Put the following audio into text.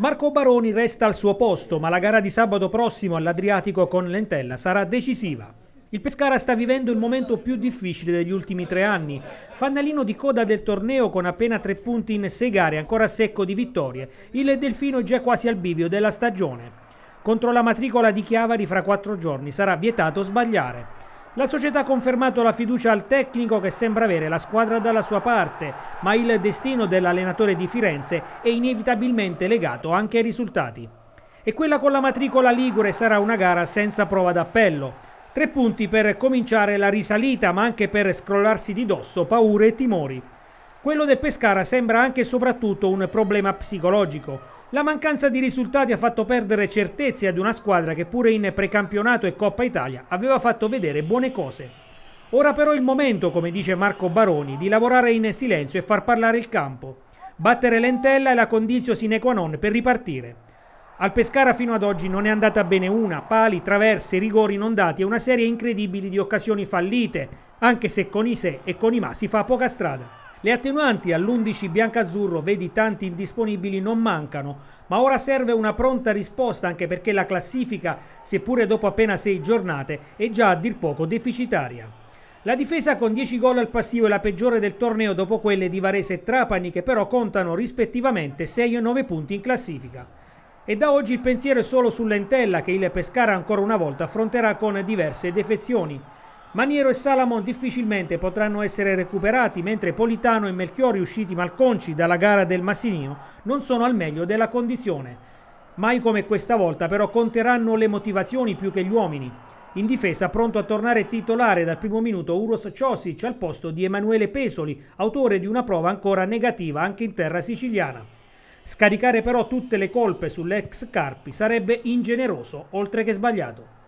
Marco Baroni resta al suo posto, ma la gara di sabato prossimo all'Adriatico con Lentella sarà decisiva. Il Pescara sta vivendo il momento più difficile degli ultimi tre anni. Fannalino di coda del torneo con appena tre punti in sei gare, ancora secco di vittorie. Il Delfino è già quasi al bivio della stagione. Contro la matricola di Chiavari fra quattro giorni sarà vietato sbagliare. La società ha confermato la fiducia al tecnico che sembra avere la squadra dalla sua parte, ma il destino dell'allenatore di Firenze è inevitabilmente legato anche ai risultati. E quella con la matricola Ligure sarà una gara senza prova d'appello. Tre punti per cominciare la risalita, ma anche per scrollarsi di dosso paure e timori. Quello del Pescara sembra anche e soprattutto un problema psicologico. La mancanza di risultati ha fatto perdere certezze ad una squadra che pure in precampionato e Coppa Italia aveva fatto vedere buone cose. Ora però è il momento, come dice Marco Baroni, di lavorare in silenzio e far parlare il campo. Battere l'entella è la condizio sine qua non per ripartire. Al Pescara fino ad oggi non è andata bene una, pali, traverse, rigori non dati e una serie incredibile di occasioni fallite, anche se con i se e con i ma si fa poca strada. Le attenuanti all'11 biancazzurro, vedi tanti indisponibili, non mancano, ma ora serve una pronta risposta anche perché la classifica, seppure dopo appena sei giornate, è già a dir poco deficitaria. La difesa con 10 gol al passivo è la peggiore del torneo dopo quelle di Varese e Trapani che però contano rispettivamente 6 e 9 punti in classifica. E da oggi il pensiero è solo sull'Entella che il Pescara ancora una volta affronterà con diverse defezioni. Maniero e Salamon difficilmente potranno essere recuperati, mentre Politano e Melchiori, usciti malconci dalla gara del Massinino, non sono al meglio della condizione. Mai come questa volta però conteranno le motivazioni più che gli uomini. In difesa pronto a tornare titolare dal primo minuto Uros Ciosic al posto di Emanuele Pesoli, autore di una prova ancora negativa anche in terra siciliana. Scaricare però tutte le colpe sull'ex Carpi sarebbe ingeneroso oltre che sbagliato.